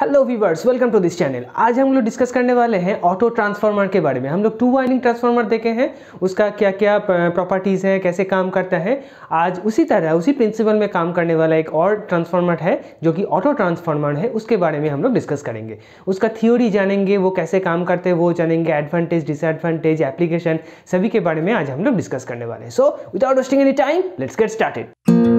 Hello viewers welcome to this channel आज हम लोग डिस्कस करने वाले हैं ऑटो ट्रांसफार्मर के बारे में हम लोग टू वाइनिंग ट्रांसफार्मर देखे हैं उसका क्या क्या प्रॉपर्टीज़ हैं कैसे काम करता है आज उसी तरह उसी प्रिंसिपल में काम करने वाला एक और ट्रांसफार्मर है जो कि ऑटो ट्रांसफार्मर है उसके बारे में हम लोग डिस्कस करेंगे उसका थ्योरी जानेंगे वो कैसे काम करते हैं वो जानेंगे एडवांटेज डिसएडवांटेज एप्लीकेशन सभी के बारे में आज हम लोग डिस्कस करने वाले हैं so without wasting any time let's get started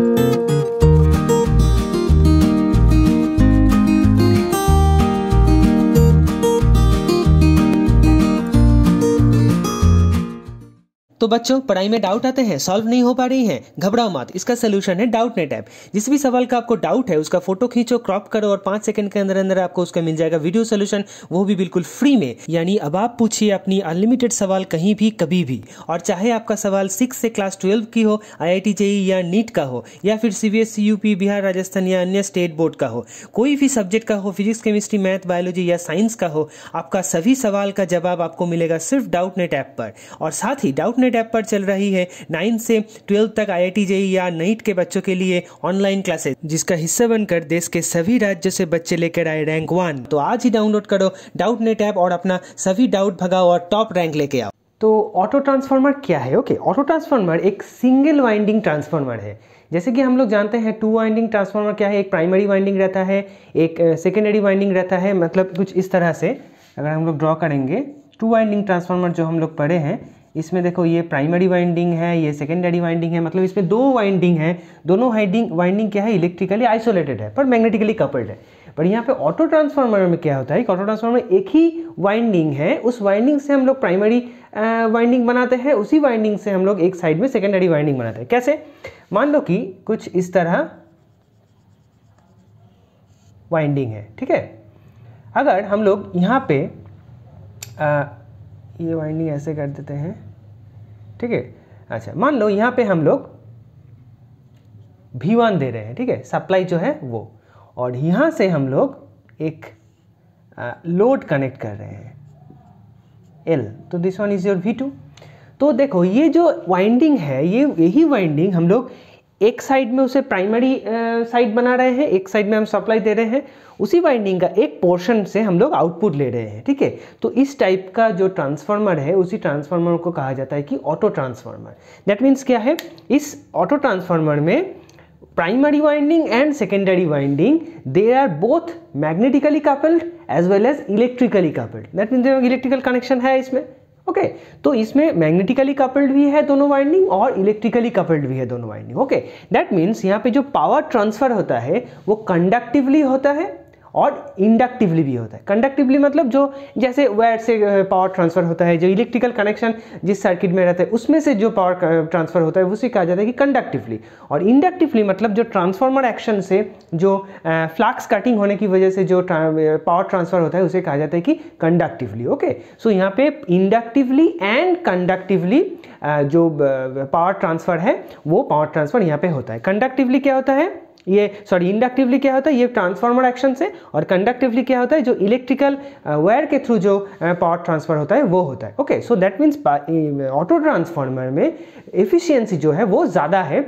तो बच्चों पढ़ाई में डाउट आते हैं सॉल्व नहीं हो पा रही हैं घबराओ मत इसका सोल्यूशन है डाउट नेट ऐप जिस भी सवाल का आपको डाउट है उसका फोटो खींचो क्रॉप करो और पांच सेकंड के अंदर अंदर आपको उसका मिल जाएगा वीडियो सोल्यूशन वो भी बिल्कुल फ्री में यानी अब आप पूछिए अपनी अनलिमिटेड सवाल कहीं भी कभी भी और चाहे आपका सवाल सिक्स से क्लास ट्वेल्व की हो आई आई e या नीट का हो या फिर CBSE UP e, Bihar Rajasthan या अन्य स्टेट बोर्ड का हो कोई भी सब्जेक्ट का हो फिजिक्स केमिस्ट्री मैथ बायोलॉजी या साइंस का हो आपका सभी सवाल का जवाब आपको मिलेगा सिर्फ डाउट नेट ऐप पर और साथ ही डाउट इंटरनेट ऐप पर चल रही है नाइन्थ से ट्वेल्थ तक आई जेई e या नीट के बच्चों के लिए ऑनलाइन क्लासेस जिसका हिस्सा बनकर देश के सभी राज्यों से बच्चे लेकर आए रैंक वन तो आज ही डाउनलोड करो डाउट नेट ऐप और अपना सभी डाउट भगाओ और टॉप रैंक लेके आओ तो ऑटो ट्रांसफार्मर क्या है ओके ऑटो ट्रांसफार्मर एक सिंगल वाइंडिंग ट्रांसफार्मर है जैसे कि हम लोग जानते हैं टू वाइंडिंग ट्रांसफार्मर क्या है एक प्राइमरी वाइंडिंग रहता है एक सेकेंडरी वाइंडिंग रहता है मतलब कुछ इस तरह से अगर हम लोग ड्रॉ करेंगे टू वाइंडिंग ट्रांसफार्मर जो हम लोग पढ़े हैं इसमें देखो ये प्राइमरी वाइंडिंग है ये सेकेंडरी वाइंडिंग है मतलब इसमें दो वाइंडिंग है दोनों वाइंडिंग वाइंडिंग क्या है इलेक्ट्रिकली आइसोलेटेड है पर मैग्नेटिकली कपल्ड है पर यहाँ पे ऑटो ट्रांसफार्मर में क्या होता है कि ऑटो ट्रांसफार्मर एक ही वाइंडिंग है उस वाइंडिंग से हम लोग प्राइमरी वाइंडिंग बनाते हैं उसी वाइंडिंग से हम लोग एक साइड में सेकेंडरी वाइंडिंग बनाते हैं कैसे मान लो कि कुछ इस तरह वाइंडिंग है ठीक है अगर हम लोग यहाँ पे आ, ये वाइंडिंग ऐसे कर देते हैं ठीक है अच्छा मान लो यहाँ पे हम लोग वी दे रहे हैं ठीक है सप्लाई जो है वो और यहाँ से हम लोग एक लोड कनेक्ट कर रहे हैं एल तो this one is your V two तो देखो ये जो वाइंडिंग है ये यही वाइंडिंग हम लोग एक साइड में उसे प्राइमरी साइड बना रहे हैं एक साइड में हम सप्लाई दे रहे हैं उसी वाइंडिंग का एक पोर्शन से हम लोग आउटपुट ले रहे हैं ठीक है तो इस टाइप का जो ट्रांसफार्मर है उसी ट्रांसफार्मर को कहा जाता है कि ऑटो ट्रांसफार्मर दैट मीन्स क्या है इस ऑटो ट्रांसफार्मर में primary winding and secondary winding they are both magnetically coupled as well as electrically coupled that means electrical connection है इसमें ओके तो इसमें मैग्नेटिकली कपल्ड भी है दोनों वाइंडिंग और इलेक्ट्रिकली कपल्ड भी है दोनों वाइंडिंग ओके दैट मीन्स यहाँ पे जो पावर ट्रांसफर होता है वो कंडक्टिवली होता है और इंडक्टिवली भी होता है कंडक्टिवली मतलब जो जैसे वायर से पावर ट्रांसफर होता है जो इलेक्ट्रिकल कनेक्शन जिस सर्किट में रहता है उसमें से जो पावर ट्रांसफर मतलब होता है उसे कहा जाता है कि कंडक्टिवली और इंडक्टिवली मतलब जो ट्रांसफार्मर एक्शन से जो फ्लैक्स कटिंग होने की वजह से जो पावर ट्रांसफर होता है उसे कहा जाता है कि कंडक्टिवली ओके सो यहाँ पे इंडक्टिवली एंड कंडक्टिवली जो पावर ट्रांसफर है वो पावर ट्रांसफर यहाँ पे होता है कंडक्टिवली क्या होता है ये सॉरी इंडक्टिवली क्या होता है ये ट्रांसफार्मर एक्शन से और कंडक्टिवली क्या होता है जो इलेक्ट्रिकल वायर uh, के थ्रू जो पावर uh, ट्रांसफर होता है वो होता है okay so that means auto transformer में एफिशियंसी जो है वो ज़्यादा है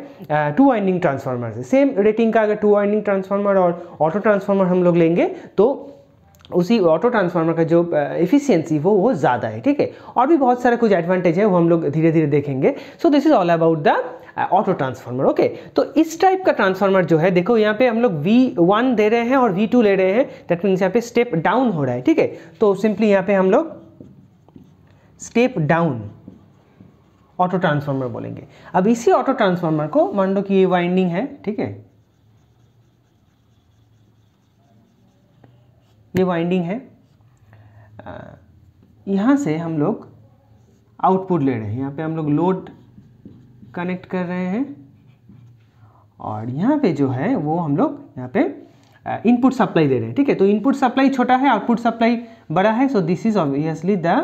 टू वाइंडिंग ट्रांसफार्मर से सेम रेटिंग का अगर टू वाइंडिंग ट्रांसफार्मर और ऑटो ट्रांसफार्मर हम लोग लेंगे तो उसी ऑटो ट्रांसफार्मर का जो एफिशिएंसी uh, वो वो ज़्यादा है ठीक है और भी बहुत सारा कुछ एडवांटेज है वो हम लोग धीरे धीरे देखेंगे so this is all about the auto transformer okay तो इस टाइप का ट्रांसफार्मर जो है देखो यहाँ पे हम लोग वी वन दे रहे हैं और वी टू ले रहे हैं दैट मीन्स यहाँ पे स्टेप डाउन हो रहा है ठीक है तो सिंपली यहाँ पे हम लोग स्टेप डाउन ऑटो ट्रांसफार्मर बोलेंगे अब इसी ऑटो ट्रांसफार्मर को मान लो कि ये वाइंडिंग है ठीक है ये वाइंडिंग है uh, यहाँ से हम लोग आउटपुट ले रहे हैं यहाँ पे हम लोग लोड कनेक्ट कर रहे हैं और यहाँ पे जो है वो हम लोग यहाँ पे इनपुट uh, सप्लाई दे रहे हैं ठीक है तो इनपुट सप्लाई छोटा है आउटपुट सप्लाई बड़ा है so this is obviously the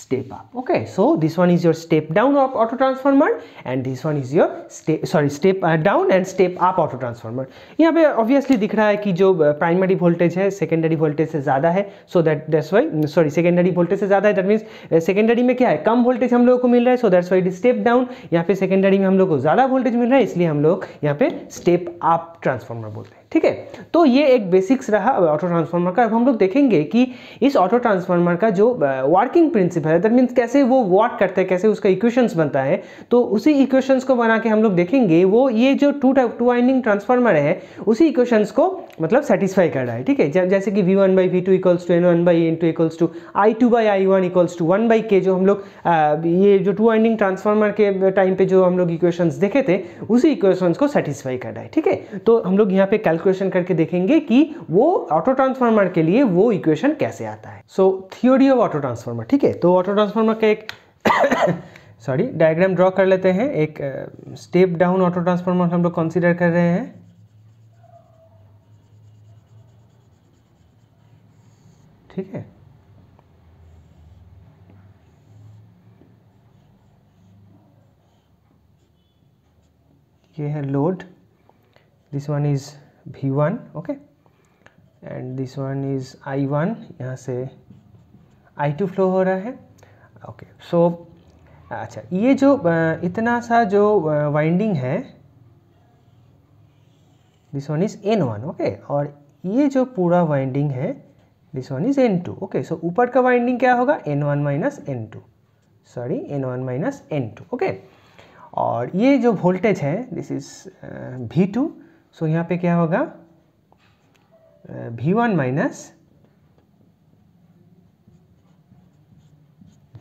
step up okay so this one is your step down of auto transformer and this one is your step sorry step down and step up auto transformer yahan pe obviously dikh raha hai ki jo primary voltage hai secondary voltage se zyada hai so that that's why sorry secondary voltage se zyada hai that means secondary mein kya hai kam voltage hum logo ko mil raha hai so that's why it is step down yahan pe secondary mein hum logo ko zyada voltage mil raha hai isliye hum log yahan pe step up transformer bolte hain ठीक है तो ये एक basics रहा auto transformer का अब हम लोग देखेंगे कि इस ऑटो ट्रांसफार्मर का जो वर्किंग प्रिंसिपल है दैट मीन्स कैसे वो वर्क करता है कैसे उसका इक्वेशंस बनता है तो उसी इक्वेशंस को बना के हम लोग देखेंगे वो ये जो टू टू वाइंडिंग ट्रांसफार्मर है उसी इक्वेशंस को मतलब सेटिस्फाई कर रहा है ठीक है जैसे कि V one by V two equals to N one by N two equals to I two by I one equals to one by K जो हम लोग ये जो टू वाइंडिंग ट्रांसफार्मर के टाइम पे जो हम लोग इक्वेशंस देखे थे उसी इक्वेशंस को सेटिस्फाई कर रहा है ठीक है तो हम लोग यहाँ पे कैलकुलेट कैलकुलेशन करके देखेंगे कि वो ऑटो ट्रांसफार्मर के लिए वो इक्वेशन कैसे आता है so theory of auto transformer ठीक है तो ऑटो ट्रांसफार्मर का एक सॉरी डायग्राम ड्रॉ कर लेते हैं एक स्टेप डाउन ऑटो ट्रांसफार्मर हम लोग कंसिडर कर रहे हैं ठीक है ये है load this one is one okay and this one is I one यहाँ से आई टू फ्लो हो रहा है ओके okay, सो so, अच्छा ये जो इतना सा जो वाइंडिंग है this one is N one okay और ये जो पूरा वाइंडिंग है this one is N two okay so ऊपर का वाइंडिंग क्या होगा N one minus N two sorry N one minus N two okay और ये जो वोल्टेज है this is V two so यहाँ पे क्या होगा V one minus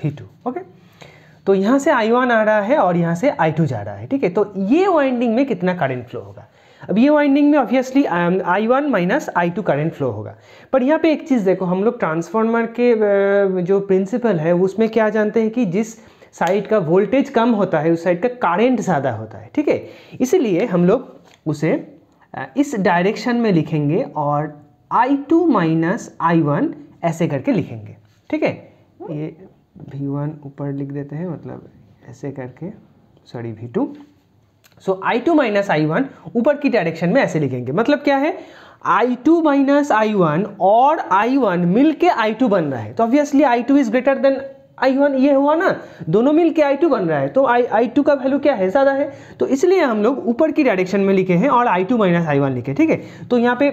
V two okay तो यहाँ से आई वन आ रहा है और यहाँ से आई टू जा रहा है ठीक है तो ये वाइंडिंग में कितना करंट फ्लो होगा अब ये वाइंडिंग में obviously I one minus I two current flow होगा पर यहाँ पे एक चीज़ देखो हम लोग ट्रांसफार्मर के जो प्रिंसिपल है उसमें क्या जानते हैं कि जिस साइड का वोल्टेज कम होता है उस साइड का करंट ज़्यादा होता है ठीक है इसीलिए हम लोग उसे इस डायरेक्शन में लिखेंगे और I two minus I one ऐसे करके लिखेंगे ठीक है ये वी वन ऊपर लिख देते हैं मतलब ऐसे करके sorry V two so I two minus I one ऊपर की डायरेक्शन में ऐसे लिखेंगे मतलब क्या है I two minus I one और आई वन मिल के आई टू बन रहा है तो obviously I two is greater than I one ये हुआ ना दोनों मिल के आई टू बन रहा है तो आई आई टू का वैल्यू क्या है ज़्यादा है तो इसलिए हम लोग ऊपर की डायरेक्शन में लिखे हैं और I two minus I one लिखे ठीक है तो यहाँ पे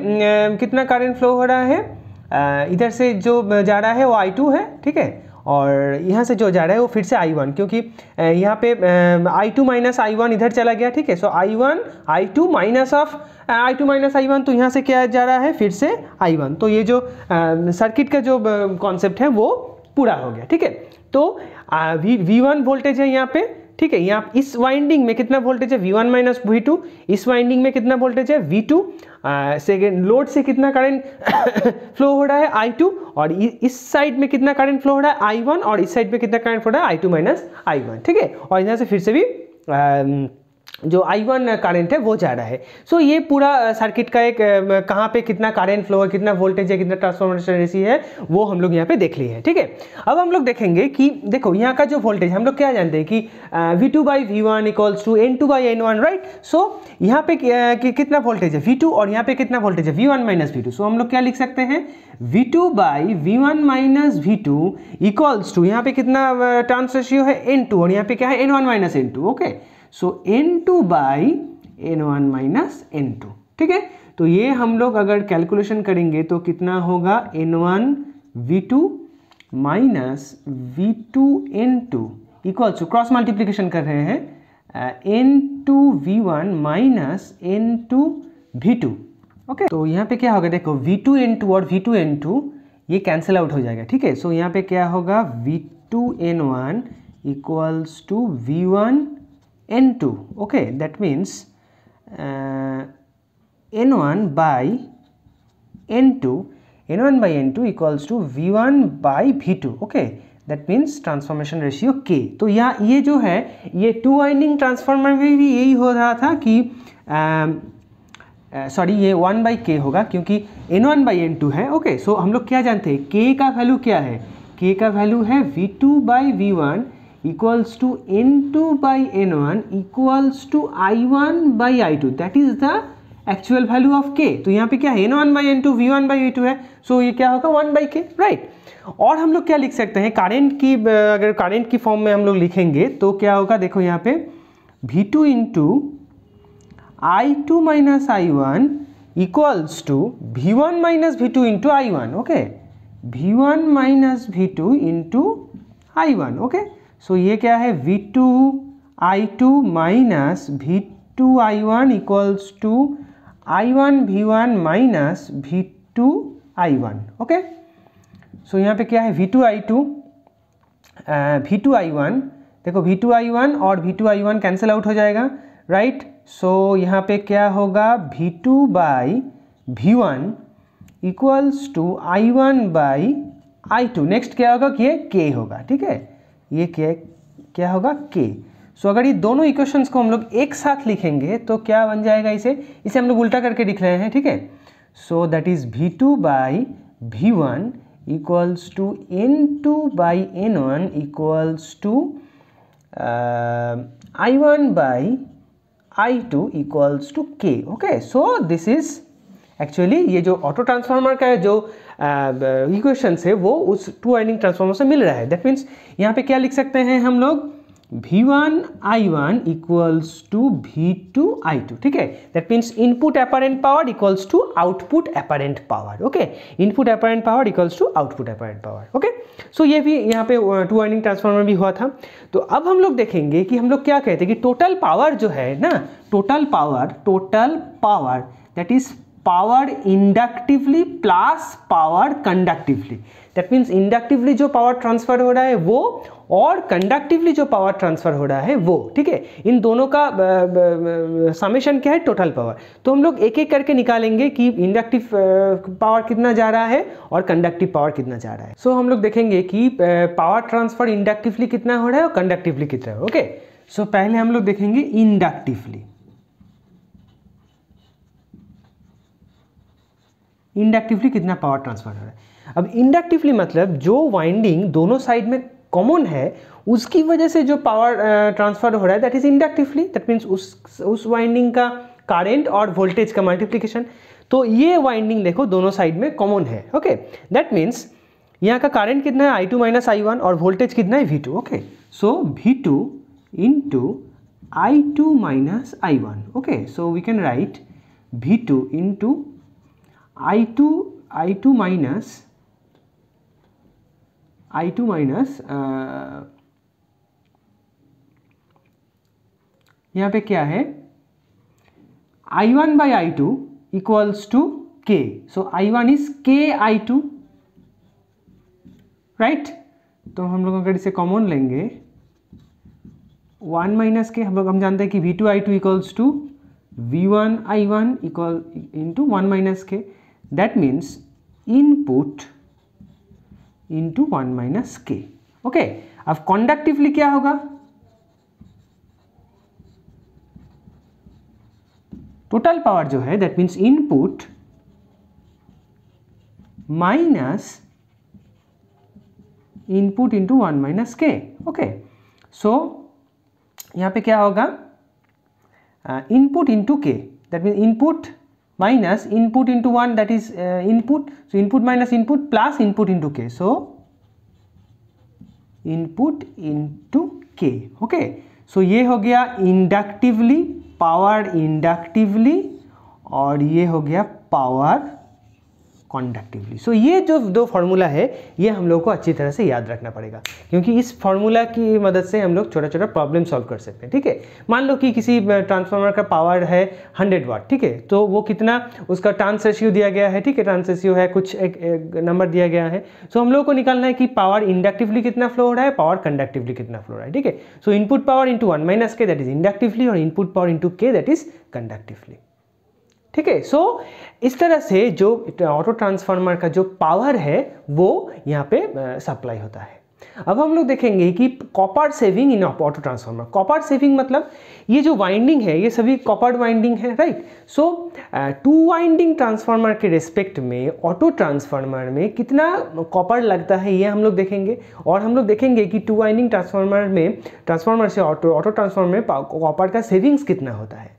कितना करंट फ्लो हो रहा है इधर से जो जा रहा है वो आई टू है ठीक है और यहाँ से जो जा रहा है वो फिर से आई वन क्योंकि यहाँ पे I two minus I one इधर चला गया ठीक है so I one I two minus of I two minus I one तो यहाँ से क्या जा रहा है फिर से आई वन तो ये जो सर्किट का जो कॉन्सेप्ट है वो पूरा हो गया ठीक है तो वी वन वोल्टेज है यहाँ पे ठीक है यहाँ इस वाइंडिंग में कितना वोल्टेज है V one minus V two इस वाइंडिंग में कितना वोल्टेज है वी टू सेकेंड लोड से कितना करंट फ्लो हो रहा है आई टू और इस साइड में कितना करंट फ्लो हो रहा है आई वन और इस साइड में कितना करंट फ्लो हो रहा है I two minus I one ठीक है और यहाँ से फिर से भी जो आई वन करंट है वो जा रहा है सो so, ये पूरा सर्किट का एक कहाँ पे कितना करंट फ्लो है कितना वोल्टेज है कितना ट्रांसफॉर्मेशन रेसी है वो हम लोग यहाँ पे देख लिए हैं ठीक है अब हम लोग देखेंगे कि देखो यहाँ का जो वोल्टेज हम लोग क्या जानते हैं कि V two by V one equals to N two by N one right so यहाँ पे कि, कितना वोल्टेज है वी टू और यहाँ पे कितना वोल्टेज है V one minus V two so हम लोग क्या लिख सकते हैं V two by V one minus V two equals to यहाँ पे कितना टर्म्स रेशियो है एन टू और यहाँ पे क्या है N one minus N two okay so N two by N one minus N two ठीक है तो ये हम लोग अगर कैलकुलेशन करेंगे तो कितना होगा N one V two minus V two N two equal to cross multiplication कर रहे हैं N two V one minus N two V two okay तो यहाँ पे क्या होगा देखो वी टू एन टू और वी टू एन टू ये कैंसिल आउट हो जाएगा ठीक है सो यहाँ पे क्या होगा V two N one equals to V one N two okay that n2 okay that means uh, n1 by n2 two equals to V to by by two okay that means transformation ratio K तो यहाँ ये जो है ये to winding transformer में भी यही हो रहा था कि सॉरी um, uh, ये वन बाई के होगा क्योंकि N one by N two है ओके सो हम लोग क्या जानते हैं के का वैल्यू क्या है के का वैल्यू है V two by V one equals to N equals to n2 equals to I one by I two that is the actual value of K तो यहाँ पे क्या है N one by N two V one by V two है so so ये क्या होगा one by के राइट और हम लोग क्या लिख सकते हैं करेंट की अगर कारेंट की फॉर्म में हम लोग लिखेंगे तो क्या होगा देखो यहाँ पे V two into I two minus I one equals to V one minus V two into I one okay V one minus V two into I one okay so ये क्या है V two I two minus V two I one equals to I one V one minus V two I one okay so यहाँ पे क्या है V two I two V two I one देखो V two I one और V two I one cancel out हो जाएगा right so यहाँ पे क्या होगा V two by V one equals to I one by I two next क्या होगा कि ये के होगा ठीक है ये क्या क्या होगा के सो so, अगर ये दोनों इक्वेशंस को हम लोग एक साथ लिखेंगे तो क्या बन जाएगा इसे इसे हम लोग उल्टा करके लिख रहे हैं ठीक है so that is V two by V one equals to N two by N one equals to I one by I two equals to K okay so this is actually ये जो ऑटो ट्रांसफार्मर का है जो equation uh, से वो उस to winding transformer से मिल रहा है दैट मीन्स यहाँ पे क्या लिख सकते हैं हम लोग V one I one equals to V two I two ठीक है that means input apparent power equals to output apparent power okay input apparent power equals to output apparent power okay so ये भी यहाँ पे to winding transformer भी हुआ था तो अब हम लोग देखेंगे कि हम लोग क्या कहते हैं कि टोटल पावर जो है ना total power total power that is power inductively plus power conductively that means inductively जो पावर ट्रांसफर हो रहा है वो और कंडक्टिवली जो पावर ट्रांसफर हो रहा है वो ठीक है इन दोनों का समेशन क्या है टोटल पावर तो हम लोग एक एक करके निकालेंगे कि इंडक्टिव पावर कितना जा रहा है और कंडक्टिव पावर कितना जा रहा है सो so, हम लोग देखेंगे कि पावर ट्रांसफर इंडक्टिवली कितना हो रहा है और कंडक्टिवली कितना है ओके okay? सो so, पहले हम लोग देखेंगे इंडक्टिवली इंडक्टिवली कितना पावर ट्रांसफर हो रहा है अब इंडक्टिवली मतलब जो वाइंडिंग दोनों साइड में कॉमन है उसकी वजह से जो पावर ट्रांसफर हो रहा है that is inductively that means उस उस वाइंडिंग का करेंट और वोल्टेज का मल्टीप्लीकेशन तो ये वाइंडिंग देखो दोनों साइड में कॉमन है ओके दैट मीन्स यहाँ का करेंट कितना है I two minus I one और वोल्टेज कितना है V two okay so V two into I two minus I one okay so we can write V two into I2 I2 minus I2 minus uh, यहां पे क्या है I1 one by I two equals to K so I one is के आई to right तो हम लोग अगर इसे कॉमन लेंगे वन माइनस के हम लोग हम जानते हैं कि V two I two equals to V one I one equal into one minus K that means input into 1 minus K okay अब कॉन्डक्टिवली क्या होगा टोटल पावर जो है that means input minus input into one minus K okay so यहाँ पे क्या होगा input into K that mean input minus input into 1 that is uh, input. So, input minus input plus input into k. So, input into k. Okay. So, ye ho gaya inductively power inductively और ये हो गया power कॉन्डक्टिवली सो so, ये जो दो formula है ये हम लोग को अच्छी तरह से याद रखना पड़ेगा क्योंकि इस फार्मूला की मदद से हम लोग छोटा छोटा प्रॉब्लम सॉल्व कर सकते हैं ठीक है मान लो कि किसी ट्रांसफार्मर का पावर है हंड्रेड वाट ठीक है तो वो कितना उसका ट्रांस रेशियो दिया गया है ठीक है ट्रांस रेशियो है कुछ एक, एक नंबर दिया गया है सो so, हम लोग को निकालना है कि पावर इंडक्टिवली कितना फ्लो हो रहा है पावर कंडक्टिवली कितना फ्लो हो रहा है ठीक है so input power into one minus K that is inductively और input power into K that is conductively ठीक है सो इस तरह से जो ऑटो ट्रांसफार्मर का जो पावर है वो यहाँ पे सप्लाई होता है अब हम लोग देखेंगे कि copper saving in auto transformer copper saving मतलब ये जो वाइंडिंग है ये सभी कॉपर वाइंडिंग है right so two winding transformer के रिस्पेक्ट में ऑटो ट्रांसफार्मर में कितना कॉपर लगता है ये हम लोग देखेंगे और हम लोग देखेंगे कि टू वाइंडिंग ट्रांसफार्मर में ट्रांसफार्मर से ऑटो ऑटो ट्रांसफार्मर में कॉपर का सेविंग्स कितना होता है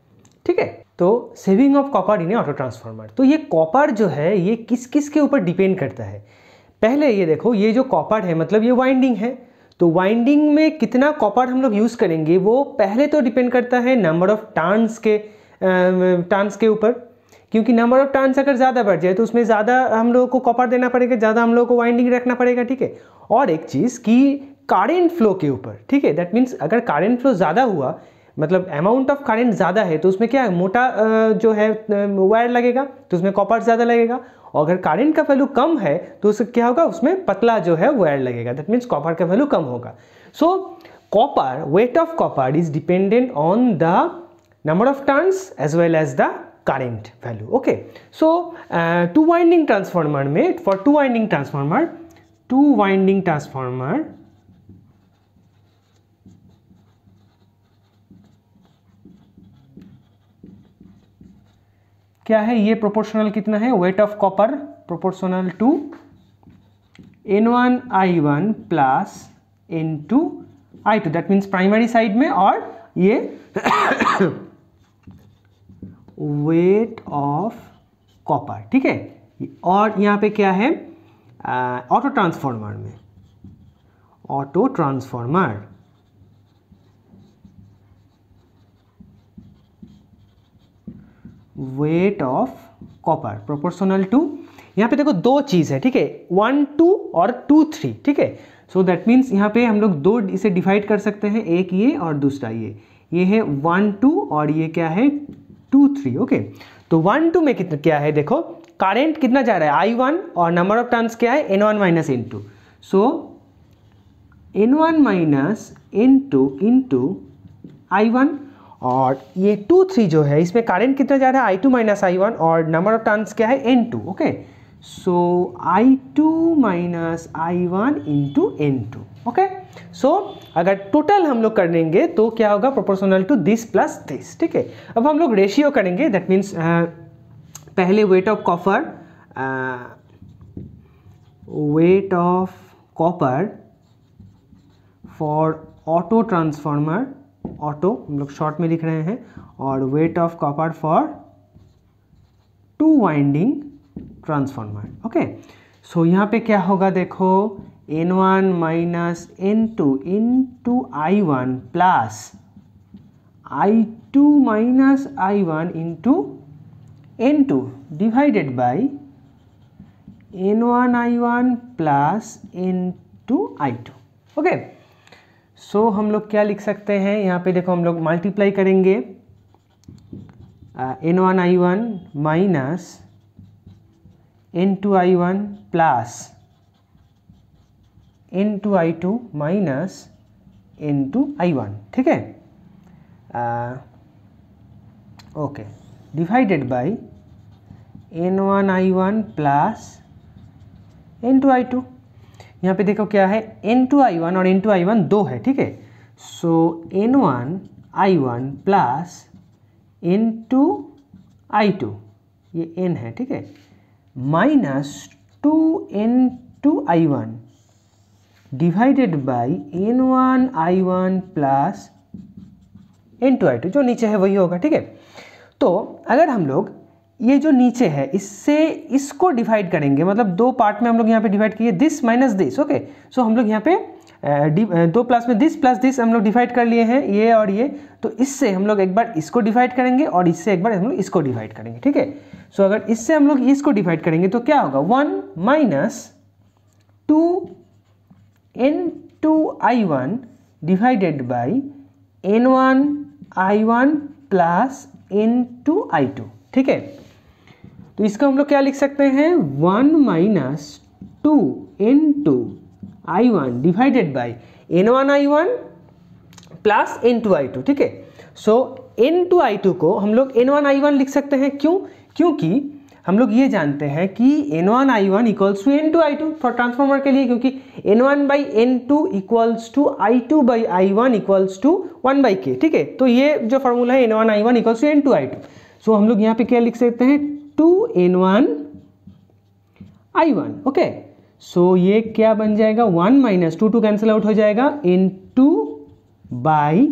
ठीक है तो saving of copper in a auto transformer तो ये कॉपर जो है ये किस किस के ऊपर डिपेंड करता है पहले ये देखो ये जो कॉपर है मतलब ये वाइंडिंग है तो वाइंडिंग में कितना कॉपर हम लोग यूज़ करेंगे वो पहले तो डिपेंड करता है नंबर ऑफ टर्न्स के टर्न्स के ऊपर क्योंकि नंबर ऑफ टर्न्स अगर ज़्यादा बढ़ जाए तो उसमें ज़्यादा हम लोगों को कॉपर देना पड़ेगा ज़्यादा हम लोगों को वाइंडिंग रखना पड़ेगा ठीक है और एक चीज़ कि कारेंट फ्लो के ऊपर ठीक है दैट मीन्स अगर कारेंट फ्लो ज़्यादा हुआ मतलब अमाउंट ऑफ करंट ज़्यादा है तो उसमें क्या है मोटा जो है वायर लगेगा तो उसमें कॉपर ज़्यादा लगेगा और अगर करंट का वैल्यू कम है तो उससे क्या होगा उसमें पतला जो है वायर लगेगा दैट मीन्स कॉपर का वैल्यू कम होगा so copper weight of copper is dependent on the number of turns as well as the current value okay so two winding transformer में for two winding transformer two winding transformer क्या है ये proportional कितना है weight of copper proportional to N one I one plus N two I two that means primary side में और ये wait of copper ठीक है और यहाँ पे क्या है ऑटो uh, ट्रांसफॉर्मर में auto transformer weight of copper proportional to यहाँ पे देखो दो चीज़ है ठीक है वन टू और टू थ्री ठीक है सो दैट मीन्स यहाँ पे हम लोग दो इसे डिवाइड कर सकते हैं एक ये और दूसरा ये ये है वन टू और ये क्या है टू थ्री ओके तो वन टू में कितना क्या है देखो करेंट कितना जा रहा है आई वन और नंबर ऑफ टर्म्स क्या है N one minus N two so N one minus N two into I one और ये टू थ्री जो है इसमें करंट कितना जा रहा है I two minus I one और नंबर ऑफ टर्न्स क्या है N two okay so I two minus I one into N two okay so अगर टोटल हम लोग करेंगे तो क्या होगा proportional to this plus this ठीक है अब हम लोग रेशियो करेंगे दैट मीन्स पहले weight of copper weight of copper for auto transformer auto हम लोग शॉर्ट में लिख रहे हैं और wait of copper for two winding transformer okay so यहाँ पे क्या होगा देखो N one minus N two into I one plus I two minus I one into N two divided by N one I one plus N two I two okay so so, हम लोग क्या लिख सकते हैं यहाँ पे देखो हम लोग मल्टीप्लाई करेंगे N one I one minus N two I one plus N two I two minus N two I one ठीक है okay divided by N one I one plus N two I two यहाँ पे देखो क्या है N two I one और N two I one दो है ठीक है so N one I one plus N two I two ये एन है ठीक है minus two N two I one divided by N one I one plus N two I two जो नीचे है वही होगा ठीक है तो अगर हम लोग ये जो नीचे है इससे इसको डिवाइड करेंगे मतलब दो पार्ट में हम लोग यहाँ पे डिवाइड किए this minus this okay so हम लोग यहाँ पे दो प्लस में दिस प्लस दिस हम लोग डिवाइड कर लिए हैं ये और ये तो इससे हम लोग एक बार इसको डिवाइड करेंगे और इससे एक बार हम लोग इसको डिवाइड करेंगे ठीक है सो अगर इससे हम लोग इसको डिवाइड करेंगे तो क्या होगा one minus two N two I one divided by N one I one plus N two I two ठीक है तो इसका हम लोग क्या लिख सकते हैं one minus two N two I one divided by N one I one plus N two I two ठीक है so N two I two को हम लोग एन वन आई वन लिख सकते हैं क्यों क्योंकि हम लोग ये जानते हैं कि N one I one equals to N two I two for transformer के लिए क्योंकि N one by N two equals to I two by I one equals to one by K ठीक है तो ये जो फॉर्मूला है N one I one equals to N two I two so हम लोग यहाँ पे क्या लिख सकते हैं two N one I one okay so ये क्या बन जाएगा one minus two two cancel out हो जाएगा into by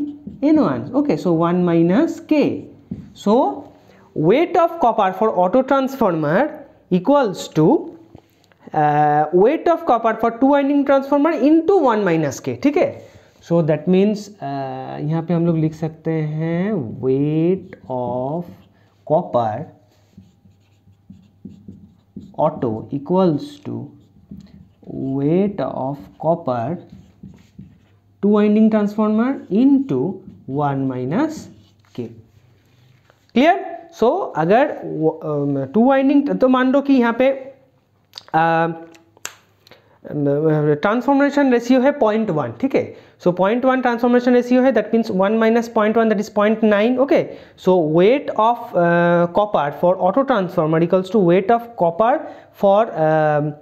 N one okay so one minus K so weight of copper for auto transformer equals to weight of copper for two winding transformer into one minus K ठीक है so that means यहाँ पे हम लोग लिख सकते हैं weight of copper auto equals to weight of copper two winding transformer into one minus K clear so अगर टू um, वाइंडिंग तो मान लो कि यहाँ पे ट्रांसफॉर्मेशन um, रेशियो है पॉइंट वन ठीक है So 0.1 transformation ratio hai, that means 1 minus 0.1 that is 0.9 okay. So weight of uh, copper for auto transformer equals to weight of copper for um,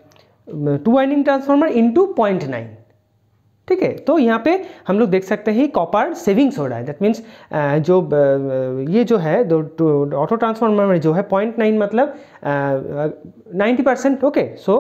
two winding transformer into 0.9 ठीक है तो यहाँ पे हम लोग देख सकते हैं कॉपर सेविंग्स हो रहा है दैट मीन्स जो ये जो है दो ऑटो ट्रांसफार्मर में जो है पॉइंट नाइन मतलब ninety percent okay so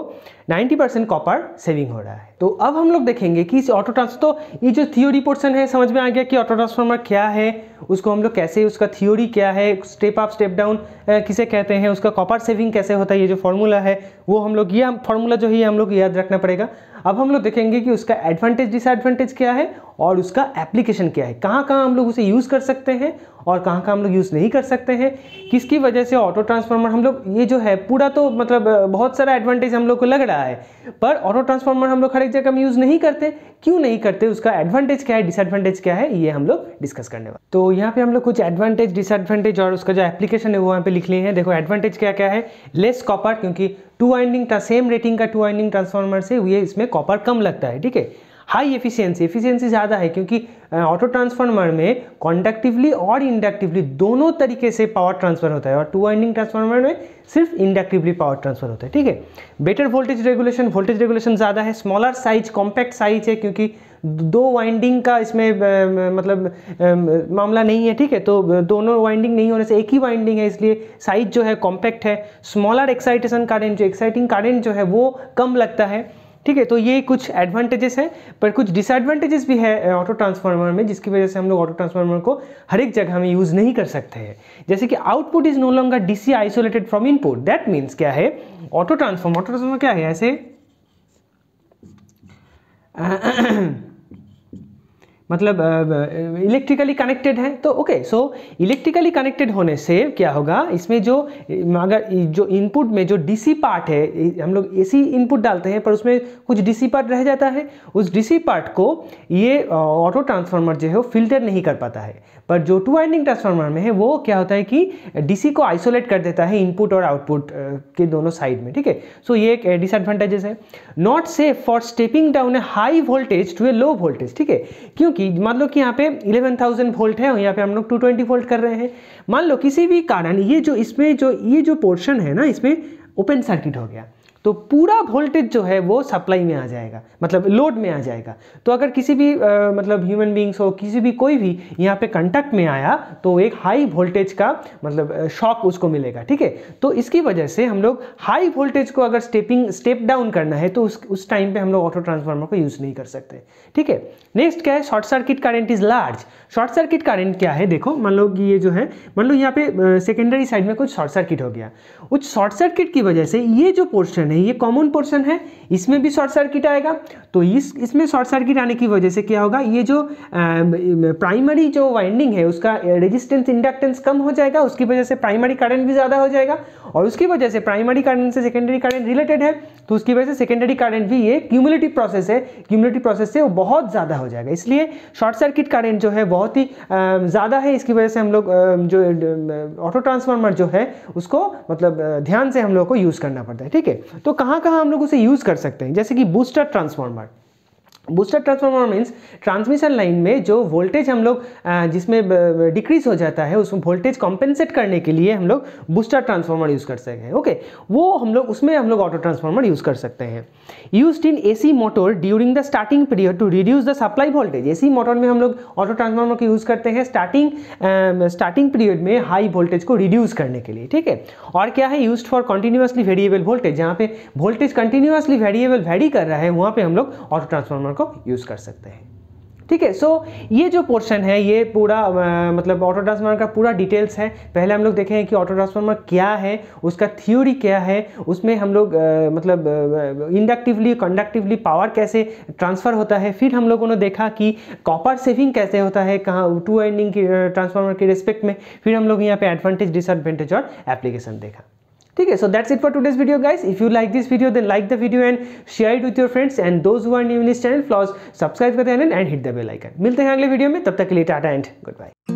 ninety percent copper saving हो रहा है तो अब हम लोग देखेंगे कि इस ऑटो ट्रांस तो ये जो थ्योरी पोर्सन है समझ में आ गया कि ऑटो ट्रांसफार्मर क्या है उसको हम लोग कैसे उसका थियोरी क्या है स्टेप अप स्टेप डाउन किसे कहते हैं उसका कॉपर सेविंग कैसे होता है ये जो फॉर्मूला है वो हम लोग ये फॉर्मूला जो है हम लोग याद रखना पड़ेगा अब हम लोग देखेंगे कि उसका एडवांटेज डिसएडवांटेज क्या है और उसका एप्लीकेशन क्या है कहाँ कहाँ हम लोग उसे यूज़ कर सकते हैं और कहाँ कहाँ हम लोग यूज़ नहीं कर सकते हैं किसकी वजह से ऑटो ट्रांसफार्मर हम लोग ये जो है पूरा तो मतलब बहुत सारा एडवांटेज हम लोग को लग रहा है पर ऑटो ट्रांसफार्मर हम लोग हर एक जगह हम यूज़ नहीं करते क्यों नहीं करते उसका एडवांटेज क्या है डिसएडवांटेज क्या है ये हम लोग डिस्कस करने वाले तो यहाँ पे हम लोग कुछ एडवांटेज डिसएडवांटेज और उसका जो एप्लीकेशन है वो यहाँ पे लिख लिए हैं देखो एडवांटेज क्या क्या है लेस कॉपर क्योंकि टू वाइंडिंग सेम रेटिंग का टू वाइंडिंग ट्रांसफार्मर से ये इसमें कॉपर कम लगता है ठीक है हाई एफिशिएंसी एफिशिएंसी ज़्यादा है क्योंकि ऑटो ट्रांसफार्मर में कॉन्डक्टिवली और इंडक्टिवली दोनों तरीके से पावर ट्रांसफर होता है और टू वाइंडिंग ट्रांसफार्मर में सिर्फ इंडक्टिवली पावर ट्रांसफर होता है ठीक है better voltage regulation voltage regulation ज़्यादा है स्मॉलर साइज कॉम्पैक्ट साइज है क्योंकि दो वाइंडिंग का इसमें मतलब मामला नहीं है ठीक है तो दोनों वाइंडिंग नहीं होने से एक ही वाइंडिंग है इसलिए साइज जो है कॉम्पैक्ट है स्मॉलर एक्साइटेशन कारेंट जो एक्साइटिंग कारेंट जो है वो कम लगता है ठीक है तो ये कुछ एडवांटेजेस हैं पर कुछ डिसएडवांटेजेस भी है ऑटो ट्रांसफार्मर में जिसकी वजह से हम लोग ऑटो ट्रांसफार्मर को हर एक जगह में यूज़ नहीं कर सकते हैं जैसे कि output is no longer DC isolated from input that means क्या है ऑटो ट्रांसफार्मर ऑटो ट्रांसफॉर्मर क्या है ऐसे मतलब इलेक्ट्रिकली uh, कनेक्टेड है तो ओके सो इलेक्ट्रिकली कनेक्टेड होने से क्या होगा इसमें जो अगर जो इनपुट में जो डीसी पार्ट है हम लोग एसी इनपुट डालते हैं पर उसमें कुछ डीसी पार्ट रह जाता है उस डीसी पार्ट को ये ऑटो ट्रांसफार्मर जो है वो फिल्टर नहीं कर पाता है पर जो टू वाइंडिंग ट्रांसफार्मर में है वो क्या होता है कि डीसी को आइसोलेट कर देता है इनपुट और आउटपुट के दोनों साइड में ठीक है सो ये एक डिसएडवांटेजेस है not safe for stepping down a high voltage to a low voltage ठीक है क्योंकि मान लो कि यहाँ पे 11,000 वोल्ट है और यहाँ पे हम लोग 220 वोल्ट कर रहे हैं मान लो किसी भी कारण ये जो इसमें जो ये जो पोर्शन है ना इसमें ओपन सर्किट हो गया तो पूरा वोल्टेज जो है वो सप्लाई में आ जाएगा मतलब लोड में आ जाएगा तो अगर किसी भी आ, मतलब ह्यूमन बींग्स हो किसी भी कोई भी यहाँ पे कंटेक्ट में आया तो एक हाई वोल्टेज का मतलब शॉक उसको मिलेगा ठीक है तो इसकी वजह से हम लोग हाई वोल्टेज को अगर स्टेपिंग स्टेप डाउन करना है तो उस उस टाइम पे हम लोग ऑटो ट्रांसफार्मर को यूज़ नहीं कर सकते ठीक है नेक्स्ट क्या है short circuit current is large short circuit current क्या है देखो मान लो ये जो है मान लो यहाँ पे सेकेंडरी साइड में कुछ शॉर्ट सर्किट हो गया उस शॉर्ट सर्किट की वजह से ये जो पोर्शन है नहीं ये कॉमन पोर्शन है इसमें भी शॉर्ट सर्किट आएगा तो इस इसमें शॉर्ट सर्किट आने की वजह से क्या होगा ये जो प्राइमरी जो वाइंडिंग है उसका रेजिस्टेंस इंडक्टेंस कम हो जाएगा उसकी वजह से प्राइमरी करंट भी ज़्यादा हो जाएगा और उसकी वजह से प्राइमरी करंट से सेकेंडरी करंट रिलेटेड है तो उसकी वजह से सेकेंडरी करंट भी ये क्यूमुलेटिव प्रोसेस है क्यूमुलेटिव प्रोसेस से वो बहुत ज़्यादा हो जाएगा इसलिए शॉर्ट सर्किट करंट जो है बहुत ही ज़्यादा है इसकी वजह से हम लोग जो ऑटो ट्रांसफार्मर जो है उसको मतलब ध्यान से हम लोग को यूज़ करना पड़ता है ठीक है तो कहाँ कहाँ हम लोग उसे यूज़ कर सकते हैं जैसे कि booster transformer booster transformer means transmission line में जो वोल्टेज हम लोग जिसमें डिक्रीज हो जाता है उसमें वोल्टेज कॉम्पेंसेट करने के लिए हम लोग बूस्टर ट्रांसफार्मर यूज़ कर सकते हैं ओके वो हम लोग उसमें हम लोग ऑटो ट्रांसफार्मर यूज़ कर सकते हैं use in AC motor during the starting period to reduce the supply voltage सी मोटर में हम लोग ऑटो ट्रांसफार्मर का यूज़ करते हैं स्टार्टिंग स्टार्टिंग पीरियड में हाई वोल्टेज को रिड्यूस करने के लिए ठीक है और क्या है use for continuously variable voltage जहाँ पे वोल्टेज कंटिन्यूसली वेरिएबल वेरी कर रहा है वहाँ पर हम लोग ऑटो ट्रांसफार्मर को यूज़ कर सकते हैं ठीक है सो ये जो पोर्शन है ये पूरा आ, मतलब ऑटो ट्रांसफार्मर का पूरा डिटेल्स है पहले हम लोग देखें कि ऑटो ट्रांसफार्मर क्या है उसका थ्योरी क्या है उसमें हम लोग आ, मतलब इंडक्टिवली कंडक्टिवली पावर कैसे ट्रांसफ़र होता है फिर हम लोगों ने देखा कि कॉपर सेविंग कैसे होता है कहाँ टू एंडिंग ट्रांसफार्मर के रिस्पेक्ट में फिर हम लोग यहाँ पे एडवांटेज डिसएडवांटेज और एप्लीकेशन देखा ठीक है so that's it for today's video guys if you like this video then like the video and share it with your friends and those who are new in this channel please subscribe करते हैं and hit the bell icon मिलते हैं अगले video में तब तक के लिए टाटा एंड गुड बाय